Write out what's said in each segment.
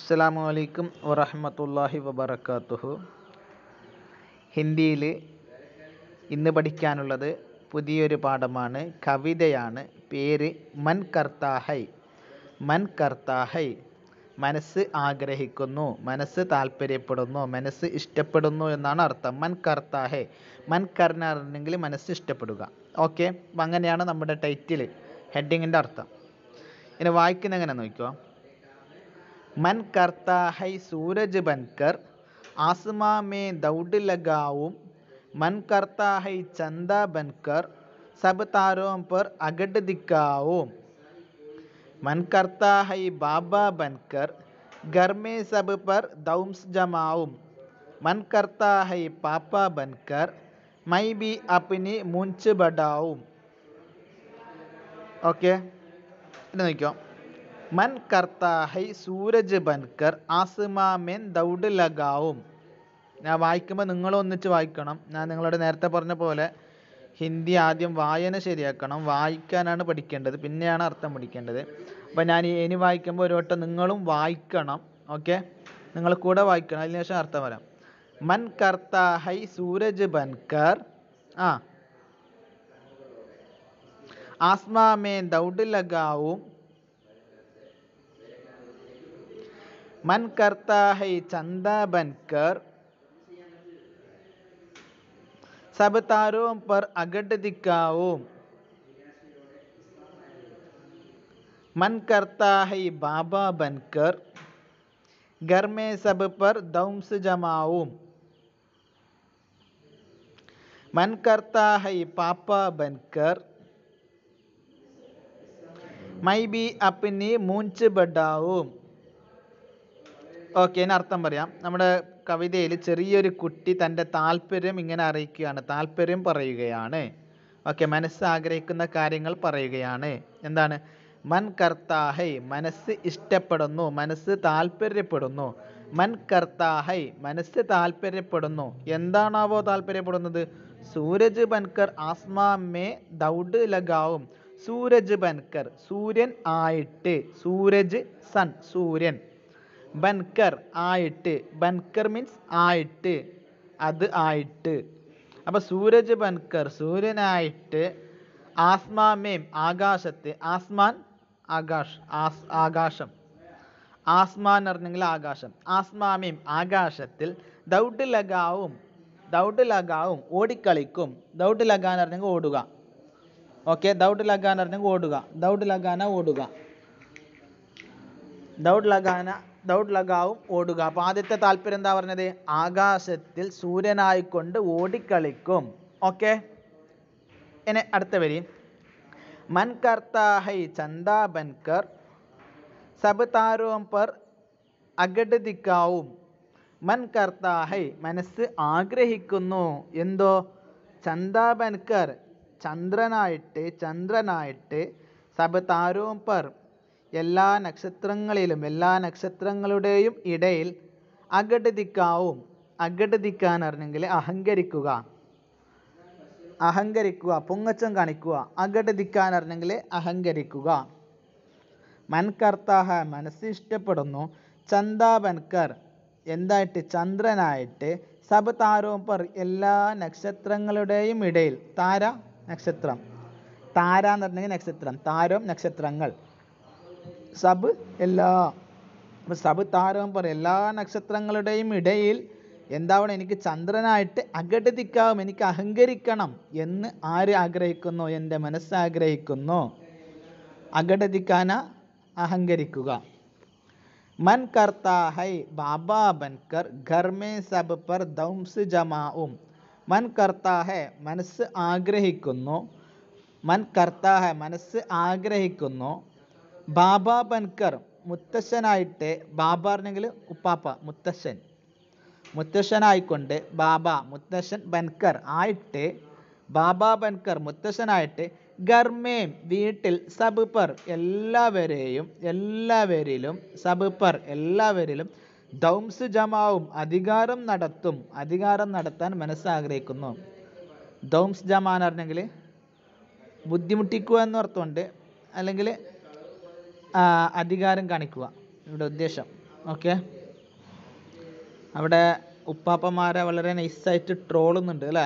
അസ്സലാമു അലൈക്കും വറഹമത്തല്ലാഹി വബർക്കാത്തുഹു ഹിന്ദിയിൽ ഇന്ന് പഠിക്കാനുള്ളത് പുതിയൊരു പാഠമാണ് കവിതയാണ് പേര് മൻ കർത്താഹൈ മൻ കർത്താഹൈ മനസ്സ് ആഗ്രഹിക്കുന്നു മനസ്സ് താല്പര്യപ്പെടുന്നു മനസ്സ് ഇഷ്ടപ്പെടുന്നു എന്നാണ് അർത്ഥം മൻ കർത്താഹേ മൻ കർണറിനെങ്കിൽ മനസ്സ് ഇഷ്ടപ്പെടുക ഓക്കെ അങ്ങനെയാണ് നമ്മുടെ ടൈറ്റിൽ ഹെഡിങ്ങിൻ്റെ അർത്ഥം ഇനി വായിക്കുന്ന എങ്ങനെ നോക്കുക मन करता है सूरज बनकर आसमां में दौड़ लगाऊं मन करता है चंदा बनकर सब तारों पर अगड दिखाओ मन करता है बाबा बनकर घर में सब पर दौम्स जमाओ मन करता है पापा बनकर मैं भी अपनी मुंच बढ़ाऊ ओके okay. മൻ കർത്താ ഹൈ സൂരജ് ബൻകർ ആസിമാമേൻ ദൗഡ് ലഗാവും ഞാൻ വായിക്കുമ്പോൾ നിങ്ങൾ ഒന്നിച്ച് വായിക്കണം ഞാൻ നിങ്ങളോട് നേരത്തെ പറഞ്ഞ പോലെ ഹിന്ദി ആദ്യം വായന ശരിയാക്കണം വായിക്കാനാണ് പഠിക്കേണ്ടത് പിന്നെയാണ് അർത്ഥം പഠിക്കേണ്ടത് അപ്പോൾ ഞാൻ ഇനി വായിക്കുമ്പോൾ ഒരു വട്ടം നിങ്ങളും വായിക്കണം ഓക്കെ നിങ്ങൾ കൂടെ വായിക്കണം അതിനുശേഷം അർത്ഥം വരാം മൻ കർത്ത ഹൈ സൂരജ് ബൻകർ ആ ആസ്മാമേ ദൗഡ് ലഗാവും मन करता है चंदा बनकर सब तारों पर अगट दिखाओ मन करता है बाबा बनकर घर में सब पर दम्स जमाओ मन करता है पापा बनकर मैं भी अपनी मूंछ बढ़ाऊ ഓക്കെ ഇനി അർത്ഥം പറയാം നമ്മുടെ കവിതയിൽ ചെറിയൊരു കുട്ടി തൻ്റെ താല്പര്യം ഇങ്ങനെ അറിയിക്കുകയാണ് താല്പര്യം പറയുകയാണ് ഓക്കെ മനസ്സ് ആഗ്രഹിക്കുന്ന കാര്യങ്ങൾ പറയുകയാണ് എന്താണ് മൻ കർത്താഹൈ മനസ്സ് ഇഷ്ടപ്പെടുന്നു മനസ്സ് താല്പര്യപ്പെടുന്നു മൻ കർത്താഹൈ മനസ്സ് താല്പര്യപ്പെടുന്നു എന്താണാവോ താല്പര്യപ്പെടുന്നത് സൂരജ് ബൻകർ ആസ്മാമേ ദൗഡ് ലഗാവും സൂരജ് ബൻകർ സൂര്യൻ ആയിട്ട് സൂരജ് സൺ സൂര്യൻ ബൻകർ ആയിട്ട് ബൻകർ മീൻസ് ആയിട്ട് അത് ആയിട്ട് അപ്പോൾ സൂരജ് ബൻകർ സൂര്യനായിട്ട് ആസ്മാമേം ആകാശത്തെ ആസ്മാൻ ആകാശ് ആസ് ആകാശം ആസ്മാൻ അറിഞ്ഞെങ്കിൽ ആകാശം ആസ്മാമേം ആകാശത്തിൽ ദൗട്ട് ലഗാവും ദൗട്ട് ലഗാവും ഓടിക്കളിക്കും ദൗട്ട് ലഗാൻ അറിഞ്ഞെങ്കിൽ ഓടുക ഓക്കെ ദൗട്ട് ലഗാൻ അറിഞ്ഞെങ്കിൽ ഓടുക ദൗട്ട് ലഗാന ഓടുക ദൗട്ട് ലഗാന ദൗഡ് ലഗാവും ഓടുക അപ്പൊ ആദ്യത്തെ താല്പര്യം എന്താ പറഞ്ഞത് ആകാശത്തിൽ സൂര്യനായിക്കൊണ്ട് ഓടിക്കളിക്കും ഓക്കെ ഇനി അടുത്ത വരി മൻകർത്താഹൈ കർത്താഹൈ ചന്ദാ ബൻകർ സബ് താരോം പർ അഗഡിക്കാവും മൻകർത്താഹൈ മനസ്സ് ആഗ്രഹിക്കുന്നു എന്തോ ചന്ദാ ബൻകർ ചന്ദ്രനായിട്ട് ചന്ദ്രനായിട്ട് സബ് താരോം പർ എല്ലാ നക്ഷത്രങ്ങളിലും എല്ലാ നക്ഷത്രങ്ങളുടെയും ഇടയിൽ അഘടിതിക്കാവും അഘടിതിക്കാൻ അറിഞ്ഞെങ്കിൽ അഹങ്കരിക്കുക അഹങ്കരിക്കുക പൊങ്ങച്ചം കാണിക്കുക അഘടിതിക്കാൻ അറിഞ്ഞെങ്കിൽ അഹങ്കരിക്കുക മൻകർത്താഹ മനസ്സ് ഇഷ്ടപ്പെടുന്നു എന്തായിട്ട് ചന്ദ്രനായിട്ട് സബ് താരോപർ എല്ലാ നക്ഷത്രങ്ങളുടെയും ഇടയിൽ താര നക്ഷത്രം താര എന്ന് പറഞ്ഞെങ്കിൽ നക്ഷത്രം താരം നക്ഷത്രങ്ങൾ സബ് എല്ലാ അപ്പം സബ് താരകം പറയും എല്ലാ നക്ഷത്രങ്ങളുടെയും ഇടയിൽ എന്താവണം എനിക്ക് ചന്ദ്രനായിട്ട് അഘടിതിക്കാവും എനിക്ക് അഹങ്കരിക്കണം എന്ന് ആര് ആഗ്രഹിക്കുന്നു എൻ്റെ മനസ്സ് ആഗ്രഹിക്കുന്നു അഘടിതിക്കാന അഹങ്കരിക്കുക മൻ കർത്താ ഹൈ ബാബാ ബൻകർ ഖർമേ സബ് പർ ദംസ് ജമാവും മൻ കർത്താ ഹൈ മനസ്സ് ആഗ്രഹിക്കുന്നു മൻ കർത്താ ഹൈ മനസ്സ് ആഗ്രഹിക്കുന്നു ബാബ ബൻകർ മുത്തശ്ശനായിട്ട് ബാബ പറഞ്ഞെങ്കിൽ ഉപ്പാപ്പ മുത്തശ്ശൻ മുത്തശ്ശനായിക്കൊണ്ട് ബാബ മുത്തശ്ശൻ ബൻകർ ആയിട്ട് ബാബ ബൻകർ മുത്തശ്ശനായിട്ട് ഗർമേം വീട്ടിൽ സബുപർ എല്ലാവരെയും എല്ലാവരിലും സബുപർ എല്ലാവരിലും ദൗംസ് ജമാവും അധികാരം നടത്തും അധികാരം നടത്താൻ മനസ്സാഗ്രഹിക്കുന്നു ദൗംസ് ജമാ എന്ന് പറഞ്ഞെങ്കിൽ ബുദ്ധിമുട്ടിക്കുക എന്ന് അർത്ഥമുണ്ട് അല്ലെങ്കിൽ അധികാരം കാണിക്കുക ഇവിടെ ഉദ്ദേശം ഓക്കെ അവിടെ ഉപ്പാപ്പന്മാരെ വളരെ നൈസായിട്ട് ട്രോളുന്നുണ്ട് അല്ലേ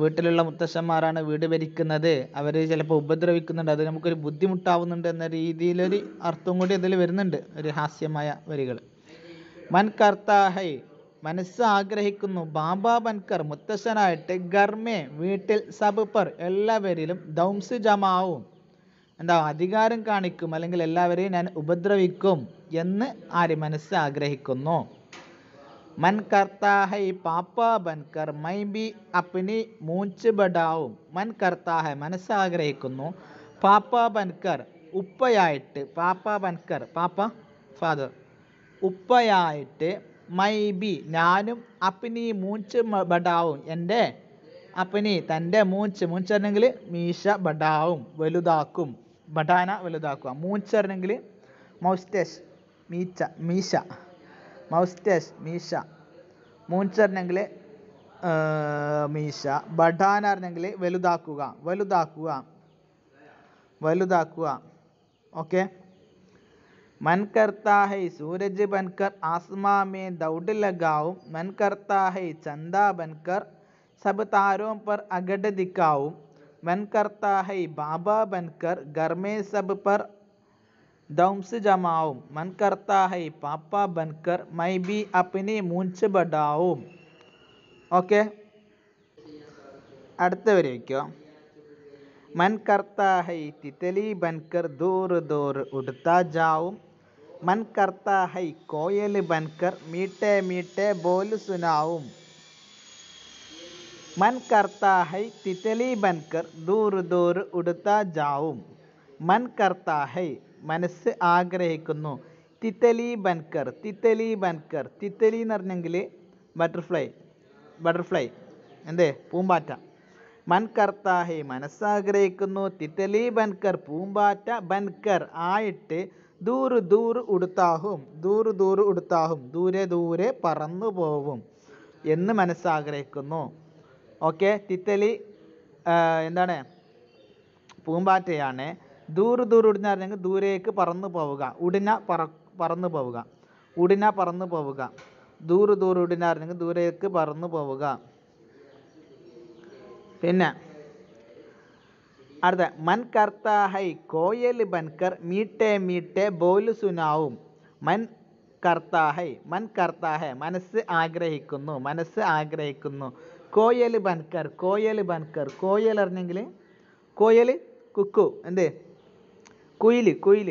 വീട്ടിലുള്ള മുത്തശ്ശന്മാരാണ് വീട് ഭരിക്കുന്നത് അവർ ചിലപ്പോൾ ഉപദ്രവിക്കുന്നുണ്ട് അത് നമുക്കൊരു ബുദ്ധിമുട്ടാവുന്നുണ്ട് എന്ന രീതിയിലൊരു അർത്ഥം കൂടി അതിൽ വരുന്നുണ്ട് ഒരു ഹാസ്യമായ വരികൾ മൻ കർത്താഹൈ മനസ്സ് ആഗ്രഹിക്കുന്നു ബാബ ബൻകർ മുത്തശ്ശനായിട്ട് ഗർമേ വീട്ടിൽ സബ് പർ എല്ലാവരിലും ദൗംസ് ജമാവും എന്താ അധികാരം കാണിക്കും അല്ലെങ്കിൽ എല്ലാവരെയും ഞാൻ ഉപദ്രവിക്കും എന്ന് ആര് മനസ്സ് ആഗ്രഹിക്കുന്നു മൻ കർത്താഹൈ പാപ്പ ബൻകർ മൈ ബി അപ്പിനി മൂഞ്ച് ബഡാവും മൻ കർത്താഹ മനസ്സ് ആഗ്രഹിക്കുന്നു പാപ്പ ബൻകർ ഉപ്പയായിട്ട് പാപ്പ ബൻകർ പാപ്പ ഫാദർ ഉപ്പയായിട്ട് മൈ ബി ഞാനും അപ്പിനി മൂഞ്ച് ബഡാവും എൻ്റെ അപ്പനി തൻ്റെ മൂച്ച് മൂച്ചെന്നെങ്കിൽ മീശ ബഡാവും വലുതാക്കും बटान वलुदाक मूच मौस्त मीच मीश मौस्त मीश मूच मीश बटान वलुदाक वलुदाक वलुदाक ओके मनकर्ता है सूरज बनकर आसमा में दौड़ लगाऊ मनकर्ता है चंदा बनकर सब तारों पर अगड़ दिखाऊ बन करता है बाबा बनकर घर में सब पर दम्स जमाओ मन करता है पापा बनकर मैं भी अपनी മൂഞ്ച് बढ़ाऊँ ഓക്കെ അടുത്ത വരേക്കോ मन करता है तितली बनकर दूर दूर उड़ता जाऊं मन करता है कोयल बनकर मीठे मीठे बोल सुनाऊं മൻ കർത്താ ഹൈ തിതലി ബൻകർ ദൂർ ദൂർ ഉടുത്താ ജാവും മൻ കർത്താ ഹൈ മനസ്സ് ആഗ്രഹിക്കുന്നു തിത്തലി ബൻകർ തിത്തലി ബൻകർ തിത്തലി എന്ന് പറഞ്ഞെങ്കിൽ ബട്ടർഫ്ലൈ ബട്ടർഫ്ലൈ എന്തേ പൂമ്പാറ്റ മൻ കർത്താഹി മനസ്സാഗ്രഹിക്കുന്നു തിത്തലി ബൻകർ പൂമ്പാറ്റ ബൻകർ ആയിട്ട് ദൂറ് ദൂറ് ഉടുത്താഹും ദൂറ് ദൂറ് ഉടുത്താഹും ദൂരെ ദൂരെ പറന്നു പോവും എന്ന് മനസ്സാഗ്രഹിക്കുന്നു ഓക്കെ തിത്തലി എന്താണ് പൂമ്പാറ്റയാണ് ദൂർ ദൂർ ഉടുന്ന പറഞ്ഞെങ്കിൽ ദൂരേക്ക് പറന്നു പോവുക ഉടിന പറ പറന്നു പോവുക ഉടിന പറന്നു പോവുക ദൂർ ദൂർ ഉടിന പറഞ്ഞെങ്കിൽ ദൂരേക്ക് പറന്നു പോവുക പിന്നെ അടുത്ത മൻ കർത്താഹൈ ഹൈ കോയൽ ബൻകർ മീട്ടെ മീട്ടെ ബോല് സുനാവും മൻ കർത്താഹൈ മൻ കർത്താഹെ മനസ്സ് ആഗ്രഹിക്കുന്നു മനസ്സ് ആഗ്രഹിക്കുന്നു കോയൽ ബൻകർ കോയൽ ബൻകർ കോയൽ അറിഞ്ഞെങ്കിൽ കോയൽ കുക്കു എന്ത് കുയിൽ കുയിൽ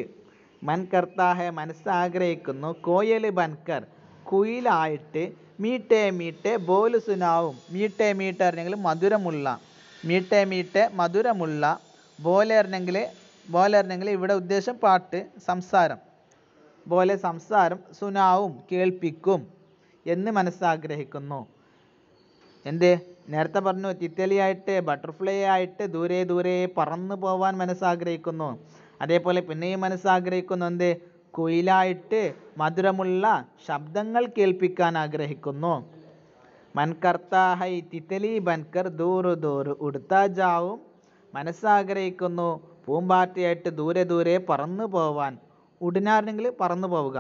മൻകർത്താഹെ മനസ്സാഗ്രഹിക്കുന്നു കോയൽ ബൻകർ കുയിലായിട്ട് മീട്ടേ മീട്ടേ ബോല് സുനാവും മീട്ടേ മീട്ട് അറിഞ്ഞെങ്കിൽ മധുരമുള്ള മീട്ടേ മീട്ടേ മധുരമുള്ള ബോലെ അറിഞ്ഞെങ്കിൽ ബോലെ അറിഞ്ഞെങ്കിൽ ഇവിടെ ഉദ്ദേശം പാട്ട് സംസാരം ബോലെ സംസാരം സുനാവും കേൾപ്പിക്കും എന്ന് മനസ്സാഗ്രഹിക്കുന്നു എന്ത് നേരത്തെ പറഞ്ഞു തിത്തലിയായിട്ട് ബട്ടർഫ്ലൈ ആയിട്ട് ദൂരെ ദൂരെ പറന്നു പോവാൻ മനസ്സാഗ്രഹിക്കുന്നു അതേപോലെ പിന്നെയും മനസ്സാഗ്രഹിക്കുന്നു എന്ത് കുയിലായിട്ട് മധുരമുള്ള ശബ്ദങ്ങൾ കേൾപ്പിക്കാൻ ആഗ്രഹിക്കുന്നു മൻകർത്താഹൈ ഹൈ തിത്തലി ബൻകർ ദൂറു ദൂറ് ഉടുത്താജാവും മനസ്സാഗ്രഹിക്കുന്നു പൂമ്പാറ്റയായിട്ട് ദൂരെ ദൂരെ പറന്നു പോവാൻ ഉടനാണെങ്കിൽ പറന്നു പോവുക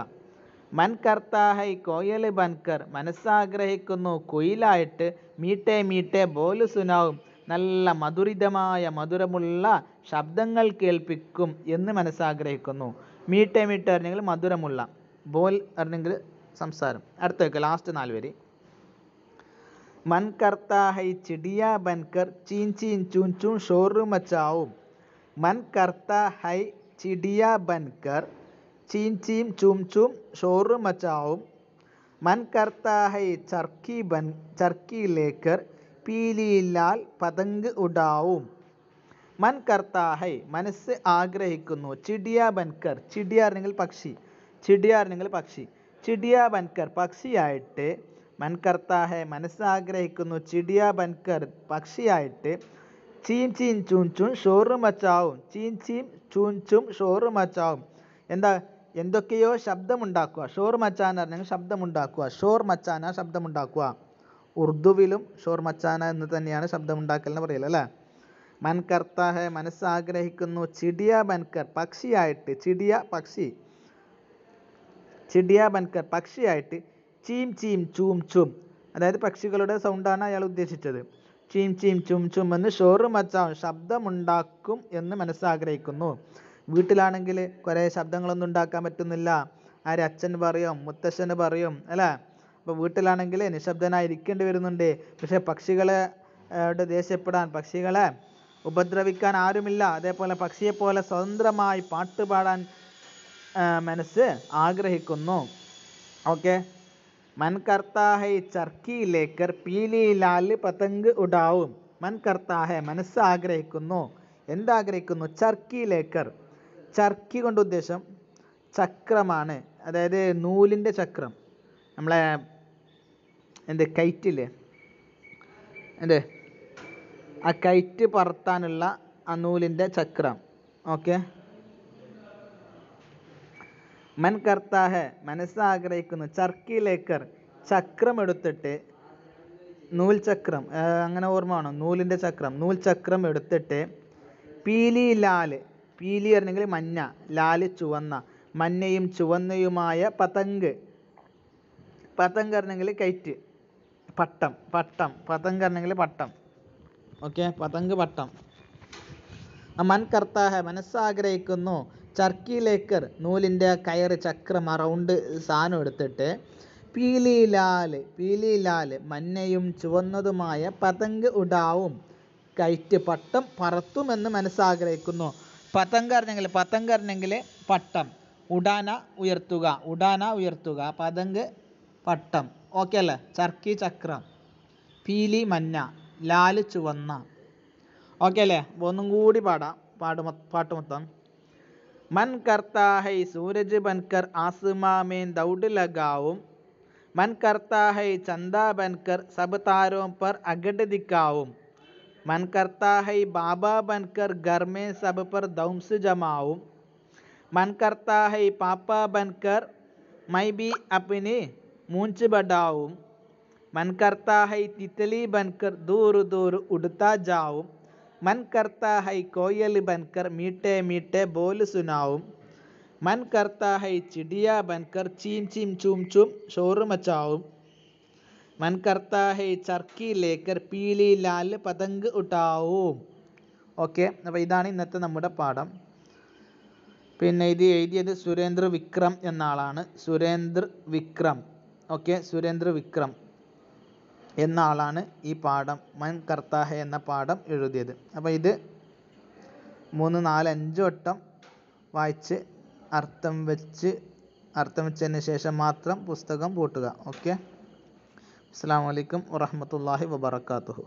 മൻ കർത്താഹൈ കോയല് ബൻകർ മനസ്സാഗ്രഹിക്കുന്നു കുയിലായിട്ട് മീട്ടേ മീട്ടേ ബോലു സുനാവും നല്ല മധുരിതമായ മധുരമുള്ള ശബ്ദങ്ങൾ കേൾപ്പിക്കും എന്ന് മനസ്സാഗ്രഹിക്കുന്നു മീട്ടേ മീട്ടേ അറിഞ്ഞെങ്കിൽ മധുരമുള്ള ബോൽ അറിഞ്ഞെങ്കിൽ സംസാരം അടുത്ത വയ്ക്കുക ലാസ്റ്റ് നാല് വരി മൻ കർത്താഹൈ ചിടിയ ബൻകർ ചീൻ ചീൻ ചൂൻ ചൂൺ ഷോറു മച്ചാവും മൻ കർത്ത ഹൈ ചിടിയ ബൻകർ ചീം ചൂം ചൂം ഷോറ് മചാഊം, മൻ കർത്താ ഹൈ ചർക്കി ലേക്കർ പീലീ ലാൽ പതംഗ് ഉഡാഊം. മൻ കർത്താ ഹൈ മനസ്സ് ആഗ്രഹിക്കുന്നു. ചിടിയാ ബൻകർ ചിടിയ പക്ഷി. ചിടിയ പക്ഷി. ചിടിയ ബൻകർ പക്ഷിയായിട്ട്. മൻ കർത്താ ഹൈ മനസ്സ് ആഗ്രഹിക്കുന്നു. ചിടിയ ബൻകർ പക്ഷിയായിട്ട്. ചീം ചീം ചൂം ചൂം ഷോറ് മച്ചാവും ചീം ചീം ചൂം ചൂം ഷോറ് മച്ചാവും എന്താ എന്തൊക്കെയോ ശബ്ദമുണ്ടാക്കുക ഷോർ മച്ചാന പറഞ്ഞാൽ ശബ്ദമുണ്ടാക്കുക ഷോർ മച്ചാന ശബ്ദമുണ്ടാക്കുക ഉറുദുവിലും ഷോർ മച്ചാന എന്ന് തന്നെയാണ് ശബ്ദമുണ്ടാക്കലെന്ന് എന്ന് അല്ലേ മൻകർത്താഹെ മനസ്സ് മനസ്സാഗ്രഹിക്കുന്നു ചിടിയ ബൻകർ പക്ഷിയായിട്ട് ചിടിയ പക്ഷി ചിടിയ ബൻകർ പക്ഷിയായിട്ട് ചീം ചീം ചൂം ചൂം അതായത് പക്ഷികളുടെ സൗണ്ടാണ് അയാൾ ഉദ്ദേശിച്ചത് ചീം ചീം ചും ചും എന്ന് ഷോർ അച്ചാവും ശബ്ദമുണ്ടാക്കും എന്ന് മനസ്സാഗ്രഹിക്കുന്നു വീട്ടിലാണെങ്കിൽ കുറേ ശബ്ദങ്ങളൊന്നും ഉണ്ടാക്കാൻ പറ്റുന്നില്ല ആര് അച്ഛൻ പറയും മുത്തശ്ശന് പറയും അല്ലേ അപ്പോൾ വീട്ടിലാണെങ്കിൽ നിശബ്ദനായിരിക്കേണ്ടി വരുന്നുണ്ട് പക്ഷേ പക്ഷികളെ ദേഷ്യപ്പെടാൻ പക്ഷികളെ ഉപദ്രവിക്കാൻ ആരുമില്ല അതേപോലെ പക്ഷിയെ പോലെ സ്വതന്ത്രമായി പാട്ട് പാടാൻ മനസ്സ് ആഗ്രഹിക്കുന്നു ഓക്കെ മൻ കർത്താഹൈ ചർക്കി ലേക്കർ പീലി ലാല് പതങ്ക് ഉടാവും മൻകർത്താഹെ മനസ്സ് ആഗ്രഹിക്കുന്നു എന്താഗ്രഹിക്കുന്നു ചർക്കി ലേക്കർ ചർക്കി കൊണ്ട് ഉദ്ദേശം ചക്രമാണ് അതായത് നൂലിൻ്റെ ചക്രം നമ്മളെ എന്ത് കൈറ്റില്ലേ എന്ത് ആ കൈറ്റ് പറത്താനുള്ള ആ നൂലിൻ്റെ ചക്രം ഓക്കെ മൻ കർത്താഹ ചർക്കി ലേക്കർ ചക്രം എടുത്തിട്ട് നൂൽ ചക്രം അങ്ങനെ ഓർമ്മ വേണം നൂലിൻ്റെ ചക്രം നൂൽ ചക്രം എടുത്തിട്ട് പീലി ലാല് പീലിയർ അല്ലെങ്കിൽ മഞ്ഞ ലാല് ചുവന്ന മഞ്ഞയും ചുവന്നയുമായ പതങ്ക് പതങ്ക് പറഞ്ഞെങ്കിൽ കൈറ്റ് പട്ടം പട്ടം പതങ്ക് പറഞ്ഞെങ്കിൽ പട്ടം ഓക്കെ പതങ്ക് പട്ടം മൻ കർത്താഹ മനസ്സാഗ്രഹിക്കുന്നു ചർക്കി ലേക്കർ നൂലിൻ്റെ കയർ ചക്രം അറൗണ്ട് സാധനം എടുത്തിട്ട് പീലി ലാല് പീലി ലാല് മഞ്ഞയും ചുവന്നതുമായ പതങ്ക് ഉടാവും കയറ്റ് പട്ടം പറത്തുമെന്ന് മനസ്സാഗ്രഹിക്കുന്നു പതങ്കറിഞ്ഞെങ്കിൽ പതങ്കറിഞ്ഞെങ്കിൽ പട്ടം ഉടാന ഉയർത്തുക ഉടാന ഉയർത്തുക പതങ്ക് പട്ടം ഓക്കെ അല്ലേ ചർക്കി ചക്രം പീലി മഞ്ഞ ലാൽ ചുവന്ന ഓക്കെ അല്ലേ അപ്പോൾ ഒന്നും കൂടി പാടാം പാട്ട് പാട്ട് മൊത്തം മൻ കർത്താഹൈ ഹൈ സൂരജ് ബൻകർ ആസുമാമേൻ ദൗഡ് ലഗാവും മൻ കർത്താഹൈ ഹൈ ചന്ദ ബൻകർ സബ് താരോം പർ അഗഡ് ദിക്കാവും मन करता है बाबा बनकर घर में सब पर दम्स जमाओ मन करता है पापा बनकर मैं भी अपने मूंछ बढ़ाओ मन करता है तितली बनकर दूर दूर उड़ता जाओ मन करता है कोयल बनकर मीठे मीठे बोल सुनाओ मन करता है चिड़िया बनकर चीम चीम चूम चूम शोर मचाओ മൻ കർത്താ है ചർക്കി ലേക്കർ പീലി ലാൽ പതങ്ക് ഉട്ടാവോ ഓക്കെ അപ്പോൾ ഇതാണ് ഇന്നത്തെ നമ്മുടെ പാഠം പിന്നെ ഇത് എഴുതിയത് സുരേന്ദ്ര വിക്രം എന്ന ആളാണ് സുരേന്ദ്ര വിക്രം ഓക്കെ സുരേന്ദ്ര വിക്രം എന്ന ആളാണ് ഈ പാഠം മൻ കർത്താഹ എന്ന പാഠം എഴുതിയത് അപ്പോൾ ഇത് മൂന്ന് നാല് അഞ്ച് വട്ടം വായിച്ച് അർത്ഥം വെച്ച് അർത്ഥം വെച്ചതിന് ശേഷം മാത്രം പുസ്തകം പൂട്ടുക ഓക്കെ അസ്സാം വലൈക്കും വറഹമത്തല്ലാഹി വബർക്കാത്തു